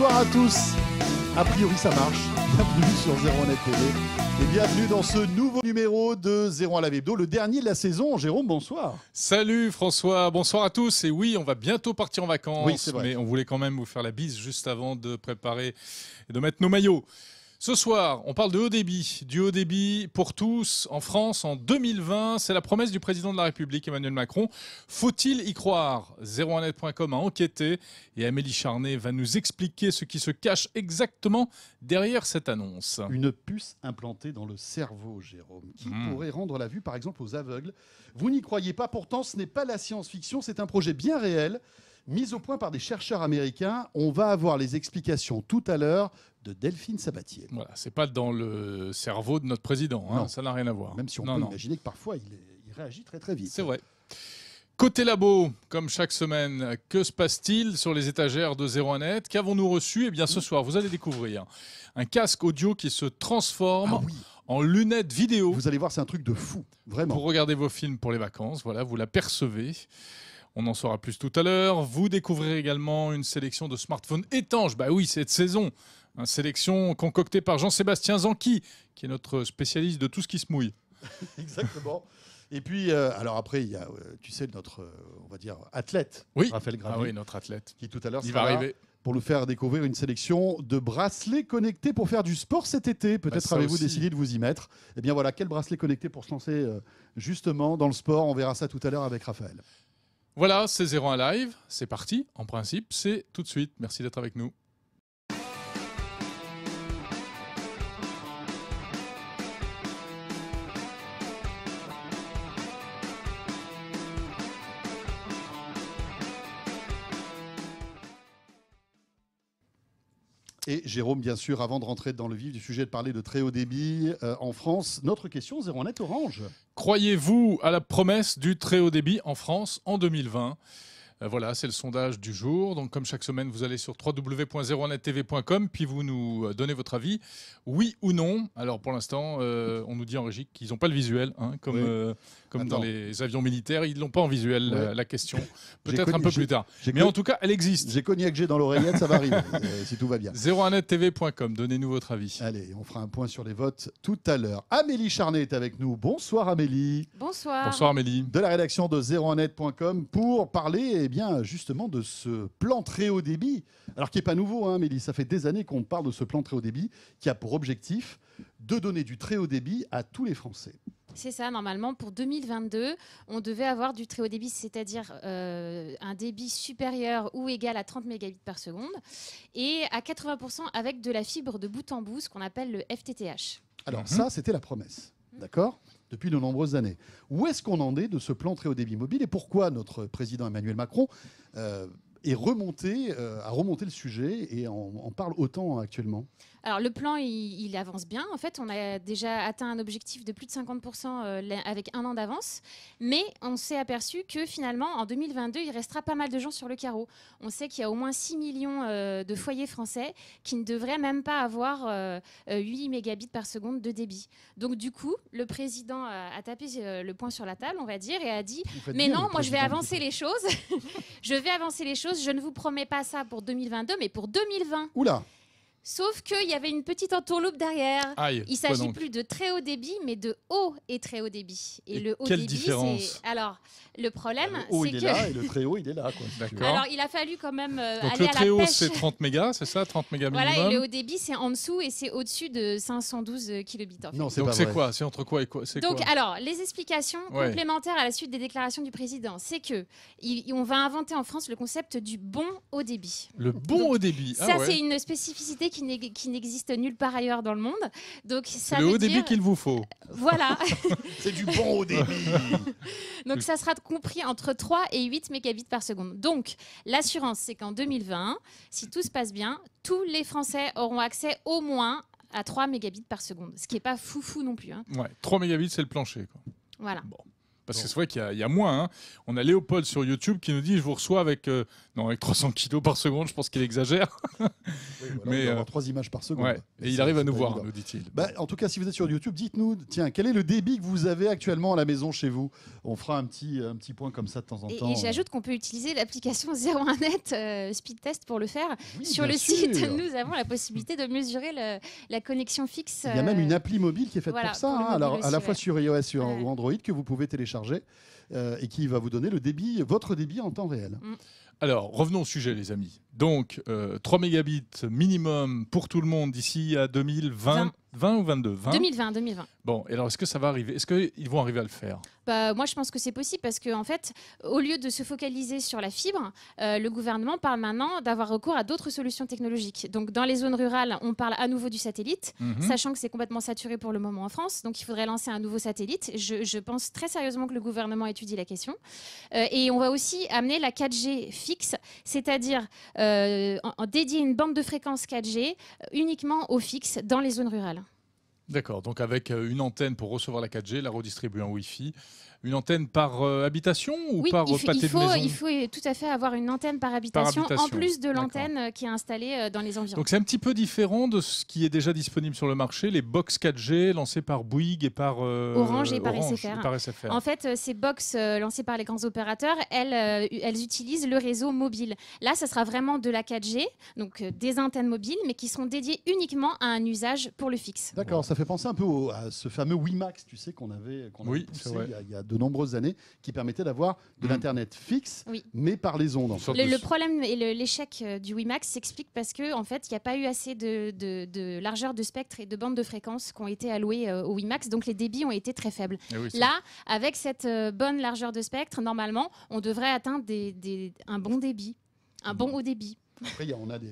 Bonsoir à tous. A priori, ça marche. Bienvenue sur 01net TV. Et bienvenue dans ce nouveau numéro de 01 à la Hebdo, le dernier de la saison. Jérôme, bonsoir. Salut François, bonsoir à tous. Et oui, on va bientôt partir en vacances, mais on voulait quand même vous faire la bise juste avant de préparer et de mettre nos maillots. Ce soir, on parle de haut débit, du haut débit pour tous en France en 2020. C'est la promesse du président de la République Emmanuel Macron. Faut-il y croire 01net.com a enquêté et Amélie Charnay va nous expliquer ce qui se cache exactement derrière cette annonce. Une puce implantée dans le cerveau, Jérôme, qui hmm. pourrait rendre la vue par exemple aux aveugles. Vous n'y croyez pas, pourtant ce n'est pas la science-fiction, c'est un projet bien réel. mis au point par des chercheurs américains, on va avoir les explications tout à l'heure Delphine Sabatier. Voilà, c'est pas dans le cerveau de notre président, hein, ça n'a rien à voir. Même si on peut imaginer que parfois il, réagit très très vite. C'est vrai. Côté labo, comme chaque semaine, que se passe-t-il sur les étagères de 01net Qu'avons-nous reçu Eh bien, ce soir, vous allez découvrir un casque audio qui se transforme ah en lunettes vidéo. Vous allez voir, c'est un truc de fou, vraiment. Pour regardez vos films pour les vacances, voilà, vous l'apercevez. On en saura plus tout à l'heure. Vous découvrirez également une sélection de smartphones étanches. Bah oui, cette saison, une hein, sélection concoctée par Jean-Sébastien Zanqui, qui est notre spécialiste de tout ce qui se mouille. Exactement. Et puis, euh, alors après, il y a, euh, tu sais, notre, euh, on va dire, athlète, oui. Raphaël Gravy. Ah oui, notre athlète. Qui tout à l'heure va arriver. Pour nous faire découvrir une sélection de bracelets connectés pour faire du sport cet été. Peut-être bah, avez-vous décidé de vous y mettre. Eh bien voilà, quel bracelet connecté pour se lancer justement dans le sport On verra ça tout à l'heure avec Raphaël. Voilà, c'est 01 Live. C'est parti. En principe, c'est tout de suite. Merci d'être avec nous. Et Jérôme, bien sûr, avant de rentrer dans le vif du sujet, de parler de très haut débit euh, en France, notre question Zéro net Orange. Croyez-vous à la promesse du très haut débit en France en 2020 euh, voilà, c'est le sondage du jour. Donc, comme chaque semaine, vous allez sur www.01nettv.com, puis vous nous euh, donnez votre avis, oui ou non. Alors, pour l'instant, euh, on nous dit en régie qu'ils n'ont pas le visuel, hein, comme, dans les avions militaires, ils l'ont pas en visuel, la, question. Peut-être un peu plus tard. Mais en tout cas, elle existe. J'ai cognac j'ai dans l'oreillette, ça va arriver, si tout va bien. 01nettv.com, donnez-nous votre avis. Allez, on fera un point sur les votes tout à l'heure. Amélie Charnet est avec nous. Bonsoir Amélie. Bonsoir. Bonsoir Amélie. De la rédaction de 01net.com pour parler eh bien, justement de ce plan très haut débit, alors qui n'est pas nouveau, hein, mais ça fait des années qu'on parle de ce plan très haut débit, qui a pour objectif de donner du très haut débit à tous les Français. C'est ça, normalement, pour 2022, on devait avoir du très haut débit, c'est-à-dire euh, un débit supérieur ou égal à 30 mégabits par seconde, et à 80% avec de la fibre de bout en bout, ce qu'on appelle le FTTH. Alors mhm. ça, c'était la promesse, d'accord depuis de nombreuses années. Où est-ce qu'on en est de ce plan très haut débit mobile et pourquoi notre président Emmanuel Macron euh, est remonté, euh, a remonté le sujet et en, en parle autant actuellement alors le plan, il, avance bien. En fait, on a déjà atteint un objectif de plus de 50% euh, avec un an d'avance. Mais on s'est aperçu que finalement, en 2022, il restera pas mal de gens sur le carreau. On sait qu'il y a au moins 6 millions euh, de foyers français qui ne devraient même pas avoir 8 euh, mégabits par seconde de débit. Donc du coup, le président a tapé le point sur la table, on va dire, et a dit, mais non, moi je vais avancer les choses. je vais avancer les choses. Je ne vous promets pas ça pour 2022, mais pour 2020. Oula Sauf qu'il y avait une petite entourloupe derrière. il il s'agit plus de très haut débit, mais de haut et très haut débit. Et, le haut quelle débit, différence Alors, le problème, ah, c'est que. haut, il et le très haut, il est là. Alors, il a fallu quand même. Euh, le très haut, c'est 30 mégas, c'est ça 30 Voilà, et le haut débit, c'est en dessous et c'est au-dessus de 512 euh, kilobits. Donc, c'est quoi C'est entre quoi et quoi Donc, alors, les explications complémentaires à la suite des déclarations du président, c'est que on va inventer en France le concept du bon haut débit. Le bon haut débit ah Ça, c'est une spécificité qui n'existe nulle part ailleurs dans le monde. Donc ça le haut débit qu'il vous faut. Voilà. c'est du bon haut débit. Donc ça sera compris entre 3 et 8 mégabits par seconde. Donc l'assurance, c'est qu'en 2020, si tout se passe bien, tous les Français auront accès au moins à 3 mégabits par seconde, ce qui n'est pas foufou non plus. Hein. Ouais, 3 mégabits, c'est le plancher. Quoi. Voilà. Bon. Parce que c'est vrai qu'il y, a moins. Hein. On a Léopold sur YouTube qui nous dit Je vous reçois avec euh, non, avec 300 kilos par seconde, je pense qu'il exagère. mais euh, images par seconde. Et, il arrive à nous voir, nous dit-il. Bah, en tout cas, si vous êtes sur YouTube, dites-nous, tiens, quel est le débit que vous avez actuellement à la maison chez vous On fera un petit, un petit point comme ça de temps en temps. Et euh. j'ajoute qu'on peut utiliser l'application 01net euh, Speed Test pour le faire. sur le site, nous avons la possibilité de mesurer la connexion fixe. Il y a même une appli mobile qui est faite pour ça, hein, à la fois sur iOS ou Android, que vous pouvez télécharger et qui va vous donner le débit, votre débit en temps réel. Mm. Alors, revenons au sujet, les amis. Donc, 3 euh, mégabits minimum pour tout le monde d'ici à 2020. 20 ou 22 20 2020, 2020. Bon, alors est-ce que ça va arriver Est-ce qu'ils vont arriver à le faire bah, Moi, je pense que c'est possible parce qu'en en fait, au lieu de se focaliser sur la fibre, euh, le gouvernement parle maintenant d'avoir recours à d'autres solutions technologiques. Donc, dans les zones rurales, on parle à nouveau du satellite, mhm. sachant que c'est complètement saturé pour le moment en France. Donc, il faudrait lancer un nouveau satellite. Je, pense très sérieusement que le gouvernement étudie la question. Euh, et on va aussi amener la 4G fixe, c'est-à-dire euh, dédier une bande de fréquence 4G uniquement au fixe dans les zones rurales. D'accord, donc avec euh, une antenne pour recevoir la 4G, la redistribuer en Wi-Fi une antenne par euh, habitation ou par il il faut, maison Il faut tout à fait avoir une antenne par habitation, en plus de l'antenne euh, qui est installée euh, dans les environs. Donc c'est un petit peu différent de ce qui est déjà disponible sur le marché, les box 4G lancées par Bouygues et par Orange, et par, SFR. En fait, ces box lancées par les grands opérateurs, elles, elles utilisent le réseau mobile. Là, ça sera vraiment de la 4G, donc des antennes mobiles, mais qui seront dédiées uniquement à un usage pour le fixe. D'accord, ça fait penser un peu à ce fameux WiMAX, tu sais, qu'on avait, oui, il de nombreuses années, qui permettait d'avoir de mm. l'Internet fixe, mais par les ondes. le, problème et l'échec euh, du WiMAX s'explique parce que en fait, il n'y a pas eu assez de, largeur de spectre et de bandes de fréquence qui ont été allouées euh, au WiMAX, donc les débits ont été très faibles. Eh Là, avec cette euh, bonne largeur de spectre, normalement, on devrait atteindre des, un bon débit, un mm-hmm. bon haut débit. Après, on a des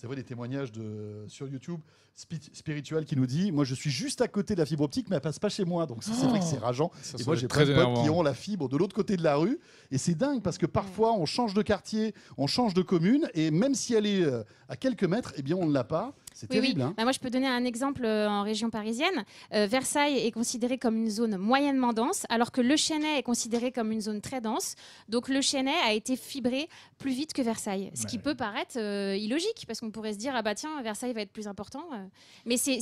c'est vrai, des témoignages de, sur YouTube spirituel qui nous dit Moi, je suis juste à côté de la fibre optique, mais elle passe pas chez moi. Donc, c'est vrai que c'est oh rageant. et moi, j'ai plein de potes qui ont la fibre de l'autre côté de la rue. Et c'est dingue parce que parfois, on change de quartier, on change de commune. Et même si elle est euh, à quelques mètres, eh bien, on ne l'a pas. Oui, oui. Hein. Bah, moi, je peux donner un exemple euh, en région parisienne. Euh, Versailles est considéré comme une zone moyennement dense, alors que Le Chênay est considéré comme une zone très dense. Donc, Le Chênay a été fibré plus vite que Versailles, ce qui peut paraître euh, illogique, parce qu'on pourrait se dire ah bah tiens, Versailles va être plus important. Mais c'est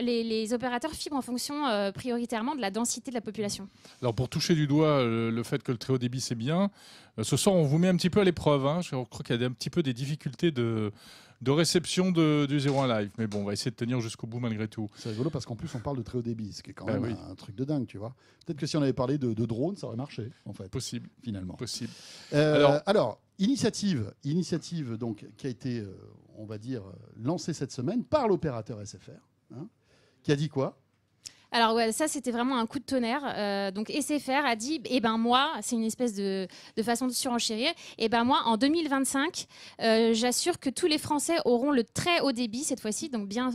les, opérateurs fibrent en fonction prioritairement de la densité de la population. Alors, pour toucher du doigt le fait que le très haut débit c'est bien, ce soir on vous met un petit peu à l'épreuve. Hein. Je crois qu'il y a un petit peu des difficultés de de réception du 01 live. Mais bon, on va essayer de tenir jusqu'au bout malgré tout. C'est rigolo parce qu'en plus, on parle de très haut débit, ce qui est quand ben même un truc de dingue, tu vois. Peut-être que si on avait parlé de, drones, ça aurait marché, en fait. Possible. Finalement. Possible. Euh, alors, initiative, initiative donc, qui a été, euh, on va dire, euh, lancée cette semaine par l'opérateur SFR, hein, qui a dit quoi alors ouais, ça, c'était vraiment un coup de tonnerre. Euh, donc SFR a dit, eh ben moi, c'est une espèce de, façon de surenchérir, eh ben moi, en 2025, euh, j'assure que tous les Français auront le très haut débit cette fois-ci, donc bien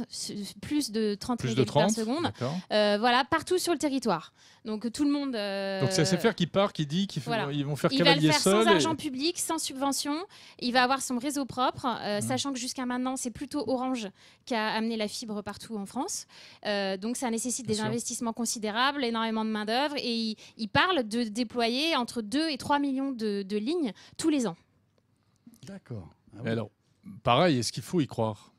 plus de 30 plus de 30, par euh, voilà, partout sur le territoire. Donc tout le monde. Donc c'est SFR qui part, qui dit qu'ils vont faire il va le faire Sans argent public, sans subvention. Il va avoir son réseau propre, mmh. sachant que jusqu'à maintenant, c'est plutôt Orange qui a amené la fibre partout en France. donc ça nécessite déjà investissement considérable, énormément de main-d'œuvre. Et il, parle de déployer entre 2 et 3 millions de, lignes tous les ans. D'accord. Ah alors, pareil, est-ce qu'il faut y croire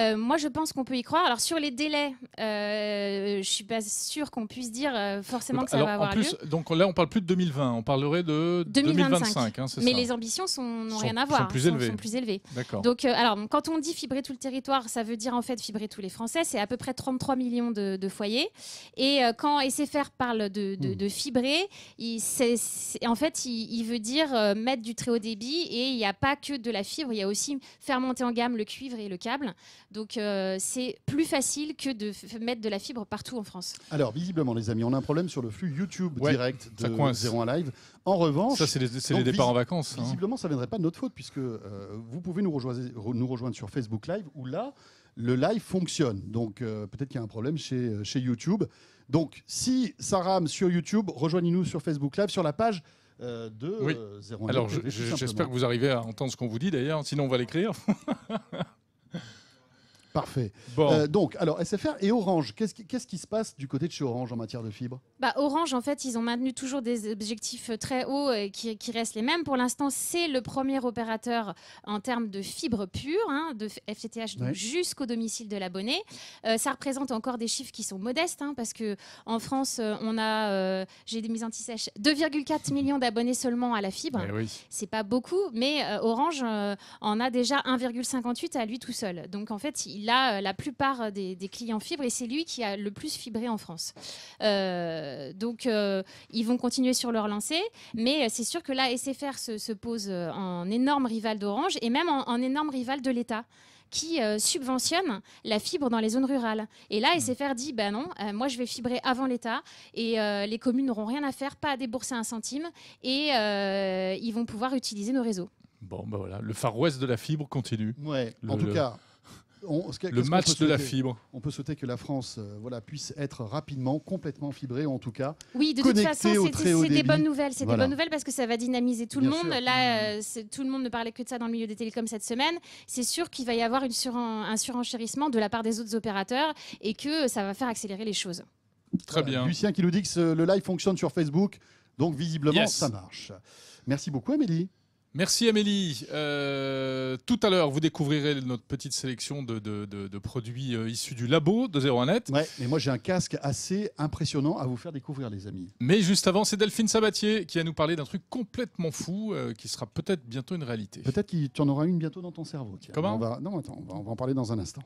euh, moi, je pense qu'on peut y croire. Alors, sur les délais, euh, je ne suis pas sûre qu'on puisse dire euh, forcément que ça va avoir en plus, Donc là, on parle plus de 2020, on parlerait de 2025. Hein, mais les ambitions n'ont rien à voir. Sont plus élevées. Sont, Donc, alors, quand on dit fibrer tout le territoire, ça veut dire en fait fibrer tous les Français. C'est à peu près 33 millions de, foyers. Et quand SFR parle hmm. de, fibrer, il, en fait, il, il veut dire mettre du très haut débit. Et il n'y a pas que de la fibre, il y a aussi faire monter en gamme le cuivre et le câble. Donc euh, c'est plus facile que de mettre de la fibre partout en France. Alors visiblement les amis, on a un problème sur le flux YouTube direct de 01 Live. En revanche, ça c'est les, départs en vacances. Hein. Visiblement ça ne viendrait pas de notre faute puisque euh, vous pouvez nous rejoindre, nous rejoindre sur Facebook Live où là le live fonctionne. Donc euh, peut-être qu'il y a un problème chez, chez YouTube. Donc si ça rame sur YouTube, rejoignez-nous sur Facebook Live sur la page de Zéro euh, Alors j'espère que vous arrivez à entendre ce qu'on vous dit d'ailleurs, sinon on va l'écrire. Parfait. Euh, donc, alors SFR et Orange, qu'est-ce qui, qu'est-ce qui se passe du côté de chez Orange en matière de fibre bah, Orange, en fait, ils ont maintenu toujours des objectifs euh, très hauts et qui, restent les mêmes. Pour l'instant, c'est le premier opérateur en termes de fibre pure, hein, de FTTH jusqu'au domicile de l'abonné. Euh, ça représente encore des chiffres qui sont modestes, hein, parce que en France, on a, j'ai des mises anti-sèches, 2,4 millions d'abonnés seulement à la fibre. Eh c'est pas beaucoup, mais Orange en a déjà 1,58 à lui tout seul. Donc, en fait, il il a euh, la plupart euh, des, clients fibres et c'est lui qui a le plus fibré en France. Euh, donc, ils vont continuer sur leur lancée, mais c'est sûr que là, SFR se, pose en énorme rival d'Orange et même en, énorme rival de l'État qui subventionne la fibre dans les zones rurales. Et là, mmh. SFR dit, ben non, moi je vais fibrer avant l'État et les communes n'auront rien à faire, pas à débourser un centime et ils vont pouvoir utiliser nos réseaux. Bon, ben voilà, le Far West de la fibre continue. Ouais, en tout cas, le match de la fibre. On peut souhaiter que la France euh, voilà, puisse être rapidement complètement fibrée, en tout cas. Oui, de toute façon, c'est des bonnes nouvelles. C'est des bonnes nouvelles parce que ça va dynamiser tout le monde. Là, euh, tout le monde ne parlait que de ça dans le milieu des télécoms cette semaine. C'est sûr qu'il va y avoir un surenchérissement de la part des autres opérateurs et que ça va faire accélérer les choses. Très bien. Lucien qui nous dit que le live fonctionne sur Facebook, donc visiblement ça marche. Merci beaucoup Amélie. Merci Amélie. Euh, tout à l'heure, vous découvrirez notre petite sélection de, produits euh, issus du labo de 01net. Ouais, mais moi j'ai un casque assez impressionnant à vous faire découvrir, les amis. Mais juste avant, c'est Delphine Sabatier qui va nous parler d'un truc complètement fou euh, qui sera peut-être bientôt une réalité. Peut-être qu'il tu en auras une bientôt dans ton cerveau. Comment on va... Non, attends, on va en parler dans un instant.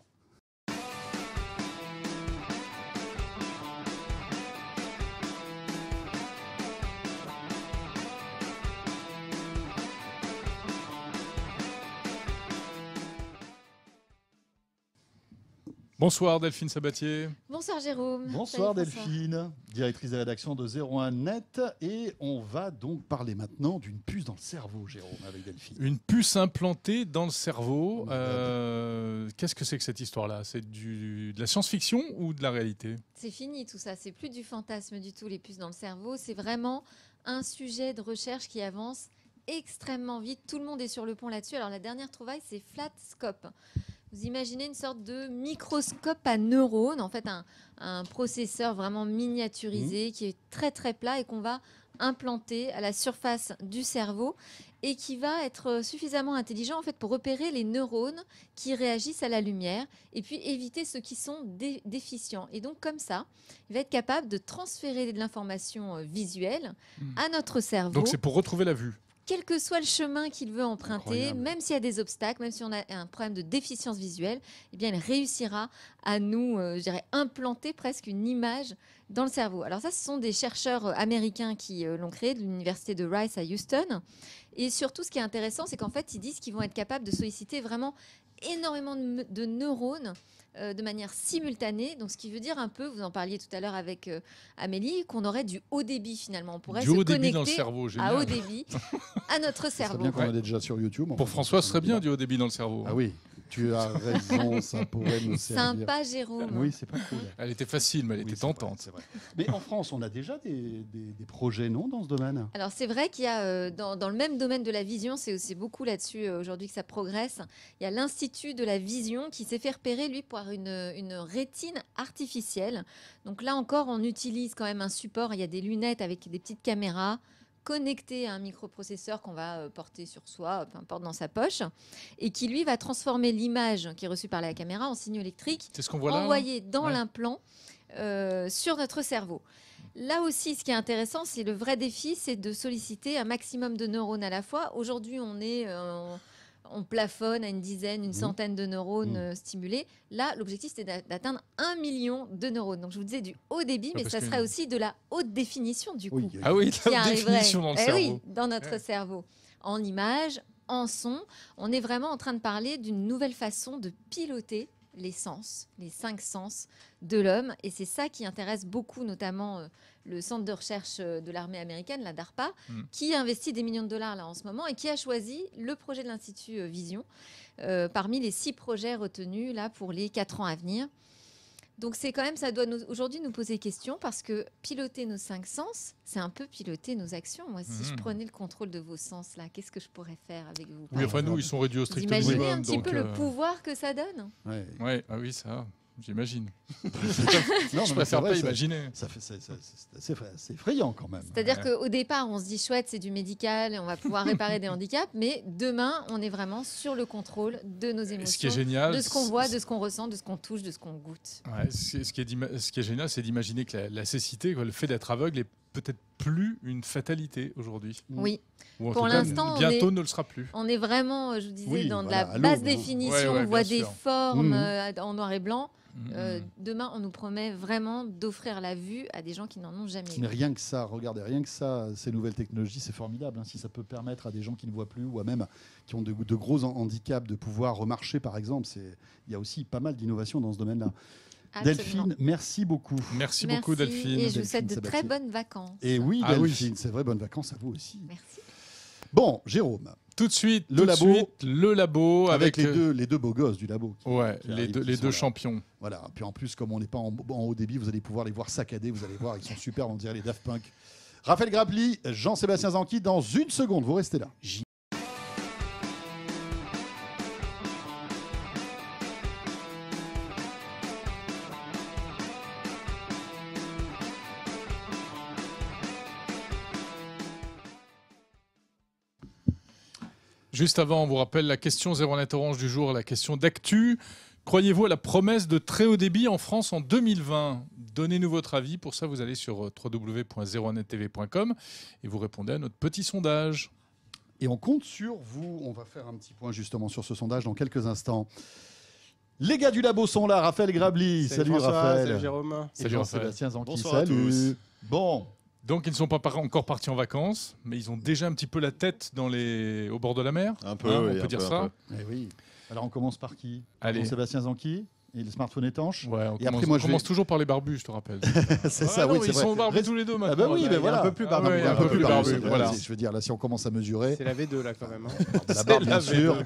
Bonsoir Delphine Sabatier. Bonsoir Jérôme. Bonsoir Delphine, directrice de la rédaction de 01net. Et on va donc parler maintenant d'une puce dans le cerveau, Jérôme, avec Delphine. Une puce implantée dans le cerveau. Euh, qu'est-ce que c'est que cette histoire-là C'est de la science-fiction ou de la réalité C'est fini tout ça. C'est plus du fantasme du tout, les puces dans le cerveau. C'est vraiment un sujet de recherche qui avance extrêmement vite. Tout le monde est sur le pont là-dessus. Alors la dernière trouvaille, c'est Flatscope. Vous imaginez une sorte de microscope à neurones, en fait un, processeur vraiment miniaturisé mhm. qui est très très plat et qu'on va implanter à la surface du cerveau et qui va être suffisamment intelligent en fait pour repérer les neurones qui réagissent à la lumière et puis éviter ceux qui sont déficients. Et donc comme ça, il va être capable de transférer de l'information euh, visuelle hmm. à notre cerveau. Donc c'est pour retrouver la vue quel que soit le chemin qu'il veut emprunter, même s'il y a des obstacles, même si on a un problème de déficience visuelle, eh bien, il réussira à nous, euh, implanter presque une image dans le cerveau. Alors ça, ce sont des chercheurs euh, américains qui euh, l'ont créé de l'université de Rice à Houston. Et surtout, ce qui est intéressant, c'est qu'en fait, ils disent qu'ils vont être capables de solliciter vraiment énormément de neurones euh, de manière simultanée. Donc, ce qui veut dire un peu, vous en parliez tout à l'heure avec euh, Amélie, qu'on aurait du haut débit finalement. On pourrait du se haut connecter dans le cerveau, à haut débit à notre cerveau. bien qu'on en déjà sur YouTube. Pour François, ce serait bien du haut débit dans le cerveau. Ah hein. oui. Tu as raison, ça pourrait nous servir. Sympa, Jérôme. Oui, c'est pas cool. Elle était facile, mais elle était tentante. c'est vrai. Mais en France, on a déjà des, projets, non, dans ce domaine Alors, c'est vrai qu'il y a, euh, dans, le même domaine de la vision, c'est aussi beaucoup là-dessus euh, aujourd'hui que ça progresse. Il y a l'Institut de la vision qui s'est fait repérer, lui, pour une rétine artificielle. Donc là encore, on utilise quand même un support. Il y a des lunettes avec des petites caméras connecter à un microprocesseur qu'on va euh, porter sur soi, euh, peu importe dans sa poche, et qui lui va transformer l'image qui est reçue par la caméra en signe électrique ce hein dans l'implant euh, sur notre cerveau. Là aussi, ce qui est intéressant, c'est le vrai défi, c'est de solliciter un maximum de neurones à la fois. Aujourd'hui, on est on plafonne à une dizaine, une mmh. centaine de neurones mmh. euh, stimulés. Là, l'objectif, c'était d'atteindre un million de neurones. Donc, je vous disais du haut débit, ah, mais ça serait aussi de la haute définition, du coup. ah oui, la haute définition dans le eh cerveau. Oui, dans notre cerveau. En images, en son, on est vraiment en train de parler d'une nouvelle façon de piloter les sens, les cinq sens de l'homme. Et c'est ça qui intéresse beaucoup, notamment euh, le centre de recherche euh, de l'armée américaine, la DARPA, mm. qui investit des millions de dollars là en ce moment et qui a choisi le projet de l'Institut euh, Vision parmi les six projets retenus là pour les quatre ans à venir. Donc c'est quand même, ça doit aujourd'hui nous poser question parce que piloter nos cinq sens, c'est un peu piloter nos actions. Moi, si je mmh. prenais le contrôle de vos sens là, qu'est-ce que je pourrais faire avec vous Oui, enfin nous, ils sont réduits au strict minimum. Imaginez un petit peu le euh, pouvoir que ça donne. Ouais, ah oui, ça. J'imagine. non, je préfère pas imaginer. C'est assez effrayant quand même. C'est-à-dire qu'au départ, on se dit chouette, c'est du médical, on va pouvoir réparer des handicaps, mais demain, on est vraiment sur le contrôle de nos émotions, qui est génial, de ce qu'on voit, de ce qu'on ressent, de ce qu'on touche, de ce qu'on goûte. ce, qui est, ce qui est génial, c'est d'imaginer que la, cécité, le fait d'être aveugle, est peut-être plus une fatalité aujourd'hui. Oui. Pour l'instant, bientôt ne le sera plus. On est vraiment, euh, je vous disais, dans de la basse hein. définition. on voit des formes mm. euh, en noir et blanc. Mm. Euh, demain, on nous promet vraiment d'offrir la vue à des gens qui n'en ont jamais Mais rien que ça, regardez, rien que ça, ces nouvelles technologies, c'est formidable. Hein. si ça peut permettre à des gens qui ne voient plus ou à même qui ont de, de gros handicaps de pouvoir remarcher, par exemple, il y a aussi pas mal d'innovations dans ce domaine-là. Delphine, merci beaucoup. Merci, beaucoup, Delphine. Et je vous souhaite de très bonnes vacances. Et eh ah oui, Delphine, c'est vrai, bonnes vacances à vous aussi. Merci. Bon, Jérôme. Tout de suite, le tout labo, le labo avec, les, euh, deux, les deux beaux gosses du labo. ouais, les, deux, les deux champions. Voilà. Puis en plus, comme on n'est pas en, haut débit, vous allez pouvoir les voir saccader. Vous allez voir, ils sont super, On dirait les Daft Punk. Raphaël Grappli, Jean-Sébastien Zanqui, dans une seconde. Vous restez là. Juste avant, on vous rappelle la question net Orange du jour, la question d'actu. Croyez-vous à la promesse de très haut débit en France en 2020 Donnez-nous votre avis. Pour ça, vous allez sur euh, www.zeronettv.com et vous répondez à notre petit sondage. Et on compte sur vous. On va faire un petit point justement sur ce sondage dans quelques instants. Les gars du labo sont là. Raphaël Grabli. Salut, Raphaël. Salut Jérôme. salut Sébastien Zanqui. Bonsoir à tous. Bon, donc ils ne sont pas encore partis en vacances, mais ils ont déjà un petit peu la tête dans les... au bord de la mer. Un peu, hein, on peut dire ça. Et eh Oui. Alors on commence par qui Allez. Sébastien Zanqui et le smartphone étanche. on commence, moi, je commence toujours par les barbus, je te rappelle. c'est ah ça, oui, Ils sont barbus tous les deux ah maintenant. Ben oui, mais voilà. Un peu plus barbus. Ah un, peu, plus barbus. Barbu, voilà. Je veux dire, là, si on commence à mesurer. C'est la V2, là, quand même. Hein. la barbe, bien sûr.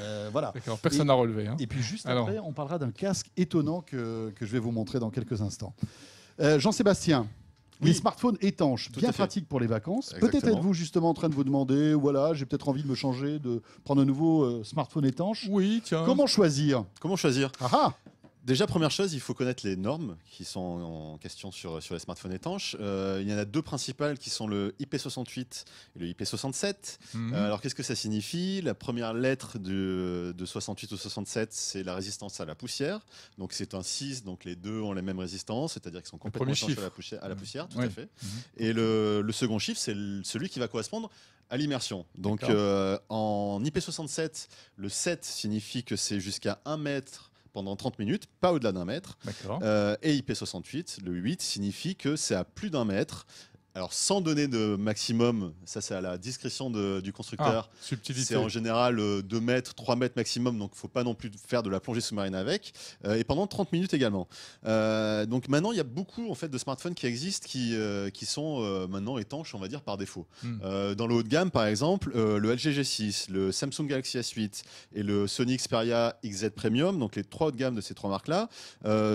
Euh, voilà. Personne n'a relevé. Hein. Et puis, juste après, on parlera d'un casque étonnant que, que, je vais vous montrer dans quelques instants. Euh, Jean-Sébastien, les smartphones étanches, bien pratiques pour les vacances. Peut-être êtes-vous justement en train de vous demander, voilà, j'ai peut-être envie de me changer, de prendre un nouveau euh, smartphone étanche. Oui, tiens. Comment choisir Comment choisir Aha ah Déjà, première chose, il faut connaître les normes qui sont en question sur, les smartphones étanches. Euh, il y en a deux principales qui sont le IP68 et le IP67. Mhm. Euh, alors, qu'est-ce que ça signifie La première lettre de, 68 ou 67, c'est la résistance à la poussière. Donc, c'est un 6, donc les deux ont la même résistance, c'est-à-dire qu'ils sont complètement étanches à la poussière, à la mhm. poussière tout à fait. Mhm. Et le, second chiffre, c'est celui qui va correspondre à l'immersion. Donc, euh, en IP67, le 7 signifie que c'est jusqu'à 1 mètre pendant 30 minutes, pas au-delà d'un mètre. Euh, et IP68, le 8 signifie que c'est à plus d'un mètre alors, sans donner de maximum, ça c'est à la discrétion du constructeur. Ah, c'est en général 2 euh, mètres, 3 mètres maximum, donc il ne faut pas non plus faire de la plongée sous-marine avec, euh, et pendant 30 minutes également. Euh, donc maintenant, il y a beaucoup en fait, de smartphones qui existent qui, qui sont maintenant étanches, on va dire, par défaut. Hmm. dans le haut de gamme, par exemple, le LG G6, le Samsung Galaxy S8 et le Sony Xperia XZ Premium, donc les trois haut de gamme de ces trois marques-là,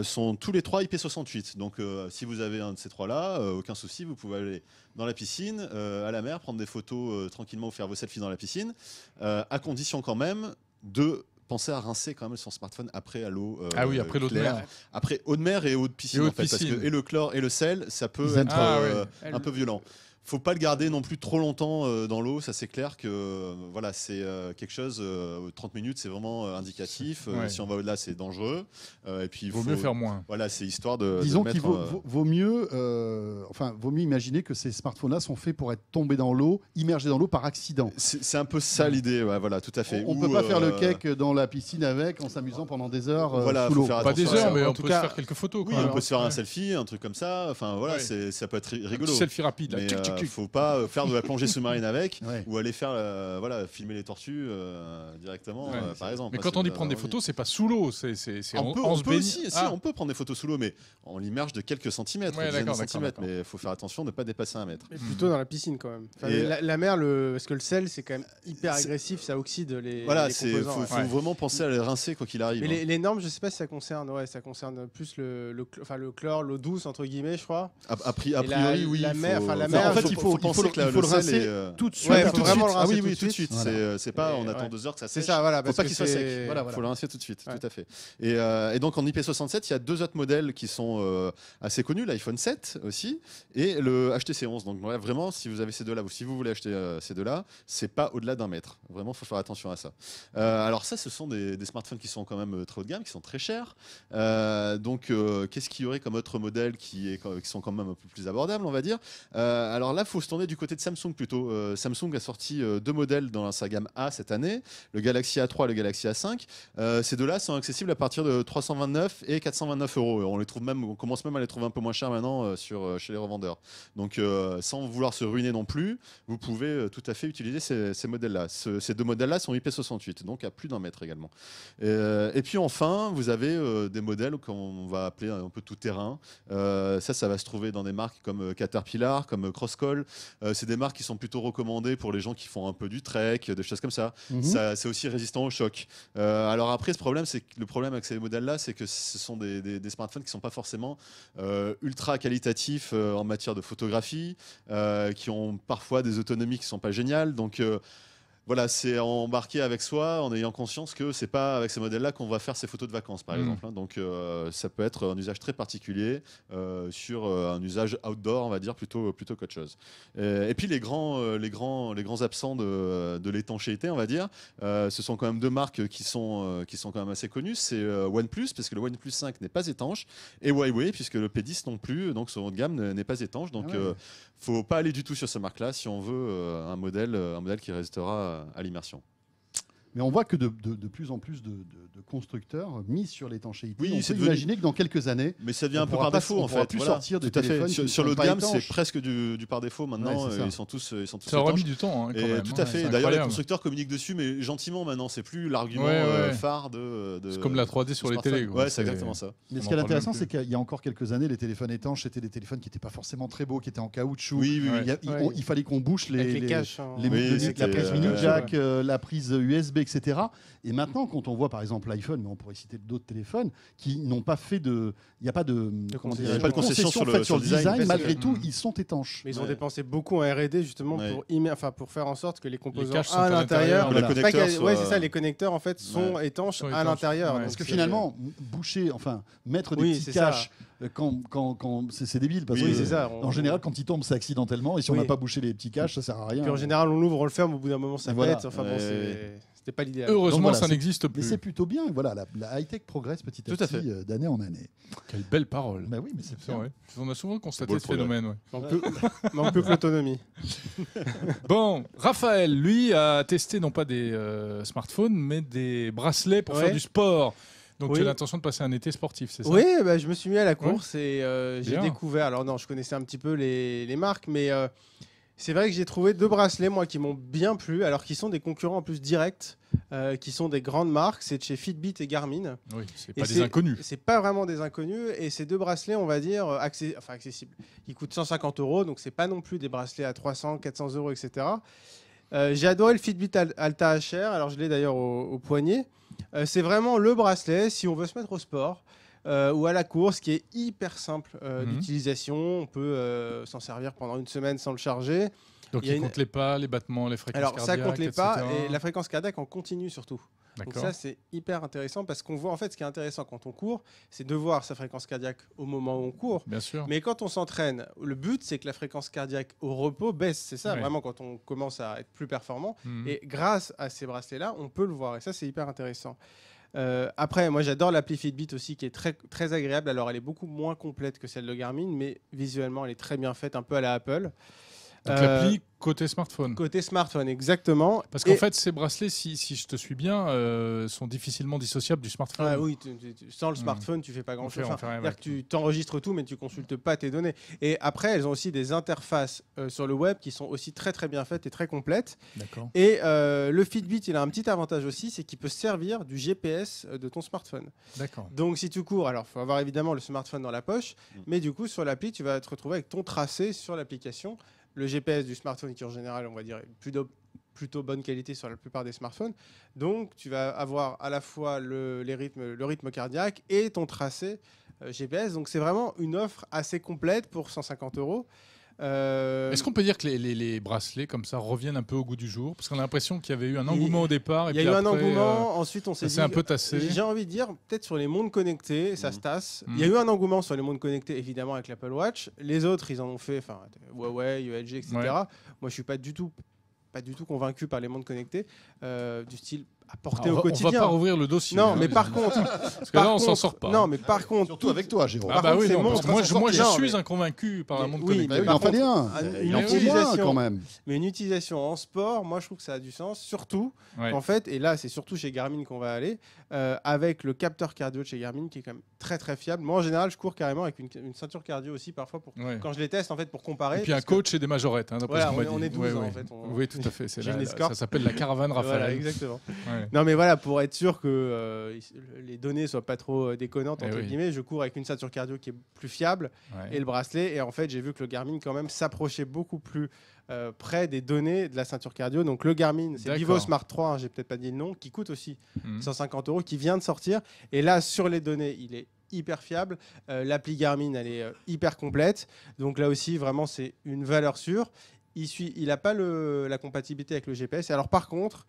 sont tous les trois IP68. Donc si vous avez un de ces trois-là, aucun souci, vous pouvez dans la piscine, euh, à la mer, prendre des photos euh, tranquillement ou faire vos selfies dans la piscine, euh, à condition quand même de penser à rincer quand même son smartphone après à l'eau. Euh, ah oui, après l'eau de mer. Après eau de mer et eau de piscine, et, en fait, Parce que et le chlore et le sel, ça peut être un peu violent faut pas le garder non plus trop longtemps euh, dans l'eau, ça c'est clair que euh, voilà, c'est euh, quelque chose, 30 minutes c'est vraiment indicatif, si on va au-delà c'est dangereux, et puis il vaut mieux faire moins. Voilà, c'est histoire de... Disons qu'il vaut, mieux, enfin, vaut mieux imaginer que ces smartphones-là sont faits pour être tombés dans l'eau, immergés dans l'eau par accident. C'est un peu ça l'idée, ouais, voilà, tout à fait. On peut pas faire le cake dans la piscine avec en s'amusant pendant des heures voilà, sous Pas des heures, mais en on tout peut cas, se faire quelques photos. Oui, on peut se faire un selfie, un truc comme ça, enfin voilà, ça peut être rigolo. selfie rapide, là ne faut pas euh, faire de la plongée sous-marine avec ou aller faire euh, voilà filmer les tortues euh, directement par exemple. Mais quand on dit prendre des photos, c'est pas sous l'eau, c'est on, peut, aussi, ah. on peut prendre des photos sous l'eau, mais on l'immerge de quelques centimètres, mais il faut faire attention de ne pas dépasser un mètre. Mais plutôt dans la piscine quand même. la, mer, le, parce que le sel c'est quand même hyper agressif, ça oxyde les. Voilà, il faut, vraiment penser à les rincer quoi qu'il arrive. Mais hein. les, normes, je sais pas si ça concerne, ouais, ça concerne plus le, le, chlore, l'eau douce entre guillemets, je crois. A, priori, oui. La mer, enfin la mer, il faut, il faut, il faut, le, rincer tout de suite. vraiment rincer oui, tout de suite. C'est pas on attend deux heures que ça sèche. C'est ça, voilà. pas qu'il soit sec. Il faut le rincer tout de suite, tout à fait. Et, euh, donc en IP67, il y a deux autres modèles qui sont euh, assez connus, l'iPhone 7 aussi et le HTC 11. Donc vraiment, si vous avez ces deux-là, si vous voulez acheter euh, ces deux-là, c'est pas au-delà d'un mètre. Vraiment, faut faire attention à ça. alors ça, ce sont des, smartphones qui sont quand même très haut de gamme, qui sont très chers. donc qu'est-ce qu'il y aurait comme autre modèle qui, est, qui sont quand même un peu plus abordable on va dire Alors alors là, il faut se tourner du côté de Samsung plutôt. Euh, Samsung a sorti euh, deux modèles dans sa gamme A cette année, le Galaxy A3 et le Galaxy A5. Euh, ces deux-là sont accessibles à partir de 329 et 429 euros. On les trouve même, on commence même à les trouver un peu moins chers maintenant sur, chez les revendeurs. Donc, sans vouloir se ruiner non plus, vous pouvez tout à fait utiliser ces, modèles-là. ces deux modèles-là sont IP68, donc à plus d'un mètre également. et puis enfin, vous avez des modèles qu'on va appeler un peu tout terrain. ça, ça va se trouver dans des marques comme Caterpillar, comme Cross euh, c'est des marques qui sont plutôt recommandées pour les gens qui font un peu du trek, des choses comme ça. Mhm. ça c'est aussi résistant au choc. Euh, alors après, problème, c'est le problème avec ces modèles-là, c'est que ce sont des, des smartphones qui ne sont pas forcément euh, ultra qualitatifs en matière de photographie, qui ont parfois des autonomies qui ne sont pas géniales. Donc voilà, c'est embarquer avec soi en ayant conscience que c'est pas avec ces modèles-là qu'on va faire ses photos de vacances, par hmm. exemple. Hein. Donc, euh, ça peut être un usage très particulier euh, sur euh, un usage outdoor, on va dire, plutôt, plutôt qu'autre chose. Et, puis, les grands, les grands, les grands absents de, l'étanchéité, on va dire, ce sont quand même deux marques qui sont, qui sont quand même assez connues. C'est OnePlus, puisque le OnePlus 5 n'est pas étanche, et Huawei, puisque le P10 non plus, donc son haut de gamme n'est pas étanche. Donc, ah il faut pas aller du tout sur ces marques-là si on veut un modèle, un modèle qui restera à l'immersion. Mais on voit que de, plus en plus de, constructeurs mis sur l'étanchéité. Oui, on peut imaginer que dans quelques années. Mais ça devient un peu par défaut, en fait. plus sortir Sur, le gamme, c'est presque du, par défaut maintenant. Euh, ils sont tous. Euh, ils sont tous ça du temps. Hein, tout hein, à fait. D'ailleurs, les constructeurs communiquent dessus, mais gentiment maintenant. C'est plus l'argument euh, phare de. C'est comme la 3D sur les télés. Ouais, c'est exactement ça. Mais ce qui est intéressant, c'est qu'il y a encore quelques années, les téléphones étanches étaient des téléphones qui n'étaient pas forcément très beaux, qui étaient en caoutchouc. Oui, Il fallait qu'on bouche les. Les la prise mini jack, la prise USB etc. Et maintenant, quand on voit par exemple l'iPhone, mais on pourrait citer d'autres téléphones, qui n'ont pas fait de. Il n'y a pas de, concession, pas de concession sur, le, design, malgré tout, ils sont étanches. ils ont dépensé beaucoup en RD justement pour, enfin, pour faire en sorte que les composants à l'intérieur. c'est ça, les connecteurs en fait sont étanches à l'intérieur. Parce que finalement, boucher, enfin, mettre des petits caches euh, quand, quand, quand c'est débile parce oui, que ça, en général quand il tombe c'est accidentellement et si on n'a pas bouché les petits caches ça sert à rien. en général on l'ouvre on le ferme au bout d'un moment ça pète. Enfin, c'était pas l'idéal. Heureusement, ça n'existe plus. Mais c'est plutôt bien. Voilà, la, high-tech progresse petit à petit, euh, d'année en année. Quelle belle parole. Bah oui, mais c'est vrai. On a souvent constaté ce phénomène. Ouais. peu l'autonomie. bon, Raphaël, lui, a testé non pas des euh, smartphones, mais des bracelets pour faire du sport. Donc j'ai tu as l'intention de passer un été sportif, c'est ça Oui, bah, je me suis mis à la course et euh, j'ai découvert. Alors non, je connaissais un petit peu les, marques, mais c'est vrai que j'ai trouvé deux bracelets, moi, qui m'ont bien plu, alors qu'ils sont des concurrents en plus directs, euh, qui sont des grandes marques. C'est de chez Fitbit et Garmin. Oui, c'est pas des inconnus. C'est pas vraiment des inconnus. Et ces deux bracelets, on va dire, euh, enfin, accessibles. Ils coûtent 150 euros, donc c'est pas non plus des bracelets à 300, 400 euros, etc. Euh, j'ai adoré le Fitbit Alta HR, alors je l'ai d'ailleurs au, poignet. c'est vraiment le bracelet si on veut se mettre au sport. Euh, ou à la course qui est hyper simple euh, mhm. d'utilisation. On peut euh, s'en servir pendant une semaine sans le charger. Donc il, compte les pas, les battements, les fréquences cardiaques. Alors ça compte les pas et la fréquence cardiaque en continu surtout. Donc ça, c'est hyper intéressant parce qu'on voit en fait ce qui est intéressant quand on court, c'est de voir sa fréquence cardiaque au moment où on court. Bien sûr. Mais quand on s'entraîne, le but c'est que la fréquence cardiaque au repos baisse. C'est ça, vraiment quand on commence à être plus performant. Mhm. Et grâce à ces bracelets-là, on peut le voir. Et ça, c'est hyper intéressant. Euh, après, moi j'adore l'appli Fitbit aussi qui est très, très agréable. Alors elle est beaucoup moins complète que celle de Garmin, mais visuellement elle est très bien faite, un peu à la Apple l'appli euh, côté smartphone. Côté smartphone, exactement. Parce qu'en fait, ces bracelets, si, je te suis bien, euh, sont difficilement dissociables du smartphone. Ah oui, sans le hmm. smartphone, tu fais pas grand-chose. que Tu t'enregistres tout, mais tu consultes pas tes données. Et après, elles ont aussi des interfaces euh, sur le web qui sont aussi très très bien faites et très complètes. Et le Fitbit, il a un petit avantage aussi, c'est qu'il peut servir du GPS de ton smartphone. D'accord. Donc si tu cours, alors faut avoir évidemment le smartphone dans la poche, hmm. mais du coup sur l'appli, tu vas te retrouver avec ton tracé sur l'application le GPS du smartphone en général, on va dire, est plutôt bonne qualité sur la plupart des smartphones. Donc tu vas avoir à la fois les rythmes, le rythme cardiaque et ton tracé euh, GPS. Donc c'est vraiment une offre assez complète pour 150 euros. Euh, Est-ce qu'on peut dire que les, bracelets comme ça reviennent un peu au goût du jour Parce qu'on a l'impression qu'il y avait eu un engouement au départ. Il y a eu un engouement, euh, ensuite on s'est dit. un peu tassé. J'ai envie de dire, peut-être sur les mondes connectés, ça se mm. tasse. Mm. Il y a eu un engouement sur les mondes connectés, évidemment, avec l'Apple Watch. Les autres, ils en ont fait, enfin, Huawei, LG, etc. Moi, je suis pas du tout pas du tout convaincu par les mondes connectés, euh, du style à porter ah, au quotidien. On va pas rouvrir le dossier. Non, hein. mais par contre. Parce que là, on s'en sort pas. Non, mais par contre. Surtout avec toi, Jérôme. Ah bah oui, moi, je, suis un inconvaincu par un monde oui, mais il en fallait un. Une utilisation, quand même. Mais une utilisation en sport, moi, je trouve que ça a du sens. Surtout, en fait, et là, c'est surtout chez Garmin qu'on va aller, euh, avec le capteur cardio de chez Garmin qui est quand même très, très fiable. Moi, en général, je cours carrément avec une, ceinture cardio aussi, parfois, pour, quand je les teste, en fait, pour comparer. Et puis un coach et des majorettes, hein, On est 12 en fait. Oui, tout à fait. Ça s'appelle la caravane Rafale. Exactement. Non, mais voilà, pour être sûr que euh, les données soient pas trop euh, déconnantes, eh entre guillemets, je cours avec une ceinture cardio qui est plus fiable et le bracelet. Et en fait, j'ai vu que le Garmin, quand même, s'approchait beaucoup plus euh, près des données de la ceinture cardio. Donc le Garmin, c'est Vivo Smart 3, hein, j'ai peut-être pas dit le nom, qui coûte aussi 150 mmh. euros, qui vient de sortir. Et là, sur les données, il est hyper fiable. L'appli Garmin, elle est hyper complète. Donc là aussi, vraiment, c'est une valeur sûre il n'a pas la compatibilité avec le GPS. Alors par contre,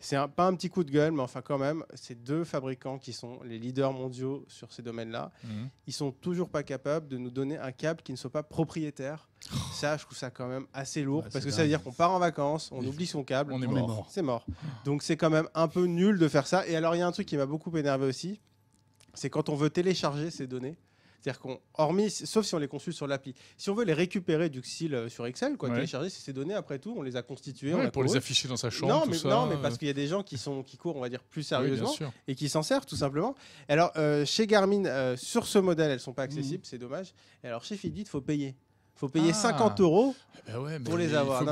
c'est pas un petit coup de gueule, mais enfin quand même, ces deux fabricants qui sont les leaders mondiaux sur ces domaines-là, ils mhm. ils sont toujours pas capables de nous donner un câble qui ne soit pas propriétaire. Ça, je trouve ça quand même assez lourd, parce que ça veut dire qu'on part en vacances, on oublie son câble, on est C'est mort. Donc c'est quand même un peu nul de faire ça. Et alors il y a un truc qui m'a beaucoup énervé aussi, c'est quand on veut télécharger ces données. C'est-à-dire qu'on, hormis, sauf si on les consulte sur l'appli, si on veut les récupérer du XIL euh, sur Excel, quoi, télécharger ces données, après tout, on les a constituées. pour les afficher dans sa chambre. Non, mais, ça, non, mais parce euh. qu'il y a des gens qui, sont, qui courent, on va dire, plus sérieusement et qui s'en servent tout simplement. Alors, euh, chez Garmin, sur ce modèle, elles ne sont pas mhm. accessibles, c'est dommage. alors, chez Fitbit, il faut payer faut payer 50 ah. euros eh ben pour les avoir. Il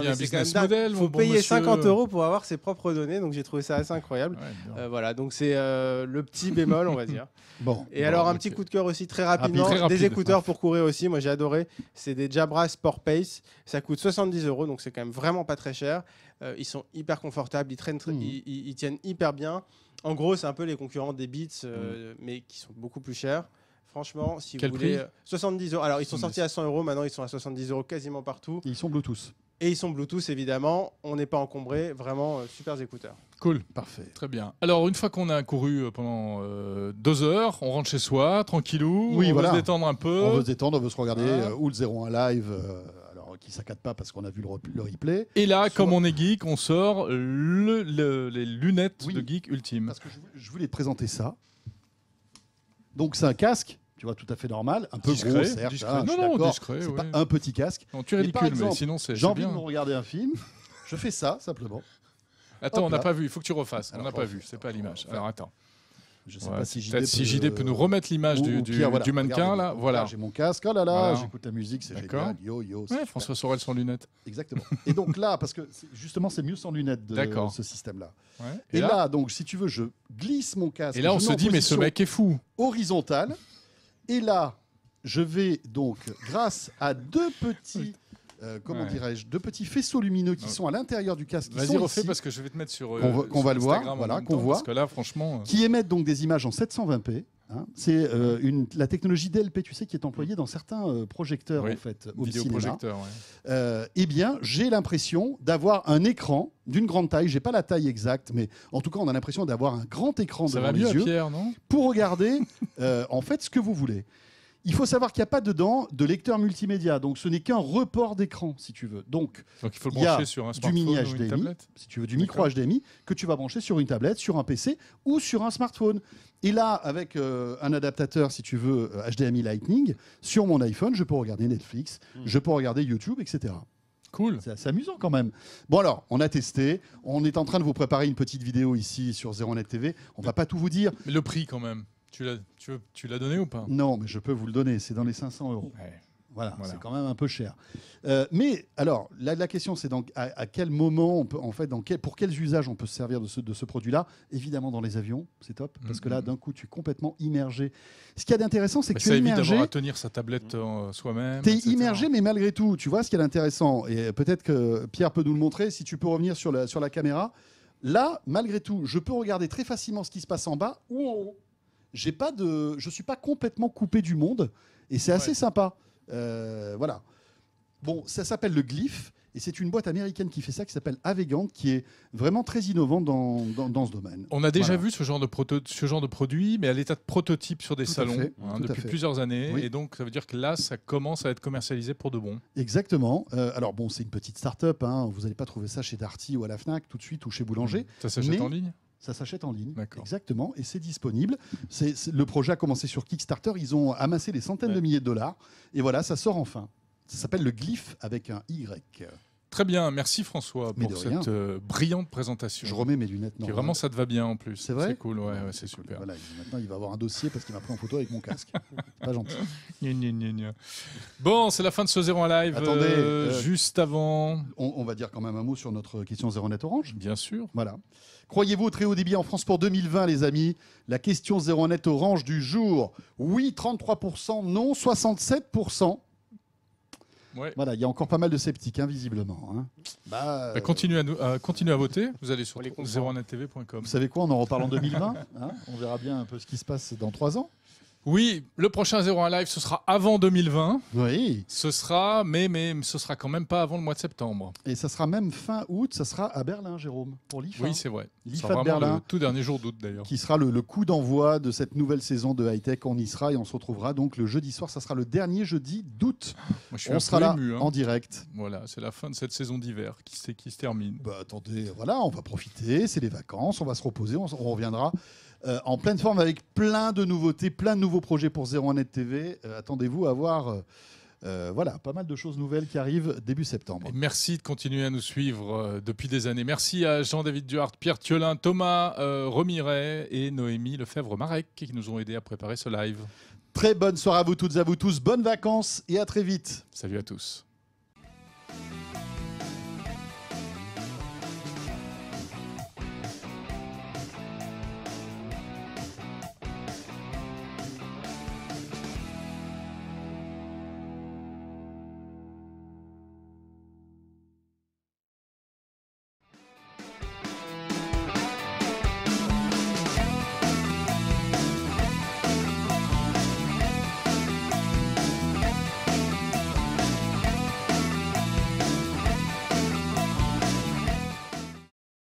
faut, payer 50 euros pour avoir ses propres données, donc j'ai trouvé ça assez incroyable. Euh, voilà, donc c'est euh, le petit bémol, on va dire. bon. Et alors un petit coup de cœur aussi très rapidement, des écouteurs ah. pour courir aussi. Moi j'ai adoré. C'est des Jabra Sport Pace. Ça coûte 70 euros, donc c'est quand même vraiment pas très cher. Euh, ils sont hyper confortables, ils, traînent, mm. ils, tiennent hyper bien. En gros, c'est un peu les concurrents des Beats, mm. mais qui sont beaucoup plus chers. Franchement, si vous voulez. 70 euh, euros. Alors, ils sont sortis à 100 euros. Maintenant, ils sont à 70 euros quasiment partout. ils sont Bluetooth. Et ils sont Bluetooth, évidemment. On n'est pas encombré. Vraiment, euh, super écouteurs. Cool, parfait. Très bien. Alors, une fois qu'on a couru euh, pendant deux heures, on rentre chez soi, tranquillou. Oui, on veut se détendre un peu. On veut se détendre, on veut se regarder ou le 01 live qui s'accade pas parce qu'on a vu le, replay. Et là, comme on est geek, on sort le, les lunettes de geek ultime. Parce que je, je voulais te présenter ça. Donc c'est un casque tu vois, tout à fait normal, un peu discret, gros, certes. Hein, non, non, discret. C'est pas un petit casque. Non, tu es ridicule, mais, sinon c'est. J'ai envie bien. de regarder un film. Je fais ça simplement. Attends, on n'a pas vu. Il faut que tu refasses. on n'a pas vu. C'est pas l'image. Alors attends. Je sais pas si JD, peut, nous remettre l'image du, du, mannequin là. Voilà. J'ai mon casque. Oh là là, j'écoute la musique, c'est génial. Yo yo. Ouais, François Sorel sans lunettes. Exactement. Et donc là, parce que justement, c'est mieux sans lunettes de ce système-là. Et, là, donc, si tu veux, je glisse mon casque. Et là, on se dit, mais ce mec est fou. Horizontal. Et là, je vais donc, grâce à deux petits. Euh, comment dirais-je, deux petits faisceaux lumineux qui sont à l'intérieur du casque. Vas-y, refais parce que je vais te mettre sur. qu'on va, euh, le voir, voilà, qu'on voit. Parce que là, franchement. Euh, qui émettent donc des images en 720p. Hein. c'est euh, la technologie DLP, tu qui est employée dans certains euh, projecteurs en fait, au cinéma. Euh, eh bien, j'ai l'impression d'avoir un écran d'une grande taille. J'ai pas la taille exacte, mais en tout cas, on a l'impression d'avoir un grand écran Ça devant les pour regarder en fait ce que vous voulez. Il faut savoir qu'il n'y a pas dedans de lecteur multimédia, donc ce n'est qu'un report d'écran, si tu veux. Donc, il faut le brancher sur un du mini tablette. si tu veux, du micro HDMI que tu vas brancher sur une tablette, sur un PC ou sur un smartphone. Et là, avec euh, un adaptateur, si tu veux, HDMI euh, Lightning, sur mon iPhone, je peux regarder Netflix, hmm. je peux regarder YouTube, etc. Cool. C'est assez amusant quand même. Bon alors, on a testé. On est en train de vous préparer une petite vidéo ici sur ZeroNet TV. On va pas tout vous dire. Mais le prix quand même. Tu l'as, tu, l'as donné ou pas Non, mais je peux vous le donner. C'est dans les 500 euros. Voilà, c'est quand même un peu cher. Euh, mais alors, la, question, c'est donc à, quel moment on peut, en fait, dans quel, pour quels usages on peut se servir de ce, de ce produit-là Évidemment, dans les avions, c'est top, parce que là, mm-hmm. d'un coup, tu es complètement immergé. Ce qu'il y a d'intéressant, c'est bah, que tu es immergé. à tenir sa tablette euh, soi-même. Tu es immergé, mais malgré tout, tu vois ce qu'il y a d'intéressant. Et peut-être que Pierre peut nous le montrer, si tu peux revenir sur la, sur la caméra. Là, malgré tout, je peux regarder très facilement ce qui se passe en bas ou en haut j'ai pas de, je suis pas complètement coupé du monde et c'est assez sympa. Euh, voilà. Bon, ça s'appelle le Glyph. Et c'est une boîte américaine qui fait ça, qui s'appelle Avegan, qui est vraiment très innovante dans, dans, ce domaine. On a déjà vu ce genre, de ce genre de produit, mais à l'état de prototype sur des salons hein, depuis plusieurs années. Et donc, ça veut dire que là, ça commence à être commercialisé pour de bon. Exactement. Euh, alors, bon, c'est une petite start-up. Hein. Vous n'allez pas trouver ça chez Darty ou à la Fnac tout de suite ou chez Boulanger. Mmh. Ça s'achète en ligne ça s'achète en ligne. Exactement. Et c'est disponible. C'est, le projet a commencé sur Kickstarter. Ils ont amassé des centaines de milliers de dollars. Et voilà, ça sort enfin. Ça s'appelle le Glyph avec un Y. Très bien, merci François pour cette euh, brillante présentation. Je remets mes lunettes. Non, vraiment, ça te va bien en plus. C'est vrai. C'est cool, ouais, ah, c'est super. Voilà, maintenant, il va avoir un dossier parce qu'il m'a pris en photo avec mon casque. pas gentil. bon, c'est la fin de ce Zéro en live. Attendez, euh, euh, juste avant. On, va dire quand même un mot sur notre question zéro net orange. Bien sûr. Voilà. Croyez-vous au très haut débit en France pour 2020, les amis La question 01 net orange du jour. Oui, 33%, non, 67%. Voilà, il y a encore pas mal de sceptiques, hein, visiblement. Hein. Bah, bah, euh, euh, continuez, à voter. Vous allez sur 01tv.com. Vous savez quoi On en reparle en 2020. Hein. on verra bien un peu ce qui se passe dans trois ans. Oui, le prochain 01 Live, ce sera avant 2020. Oui. Ce sera, mais, mais ce sera quand même pas avant le mois de septembre. Et ce sera même fin août, ce sera à Berlin, Jérôme, pour l'IFA. Oui, c'est vrai. L'IFA de Berlin. Le tout dernier jour d'août, d'ailleurs. Qui sera le, coup d'envoi de cette nouvelle saison de High Tech. en y et on se retrouvera donc le jeudi soir. Ça sera le dernier jeudi d'août. on sera là hein. en direct. Voilà, c'est la fin de cette saison d'hiver qui, qui se termine. Bah attendez, voilà, on va profiter, c'est les vacances, on va se reposer, on reviendra. Euh, en pleine forme avec plein de nouveautés, plein de nouveaux projets pour 01 Net TV. Euh, attendez-vous à voir. Euh, voilà, pas mal de choses nouvelles qui arrivent début septembre. merci de continuer à nous suivre depuis des années. Merci à Jean-David Duarte, Pierre Thiolin, Thomas Remiret et Noémie Lefebvre-Marek qui nous ont aidés à préparer ce live. Très bonne soirée à vous toutes et à vous tous, bonnes vacances et à très vite. Salut à tous.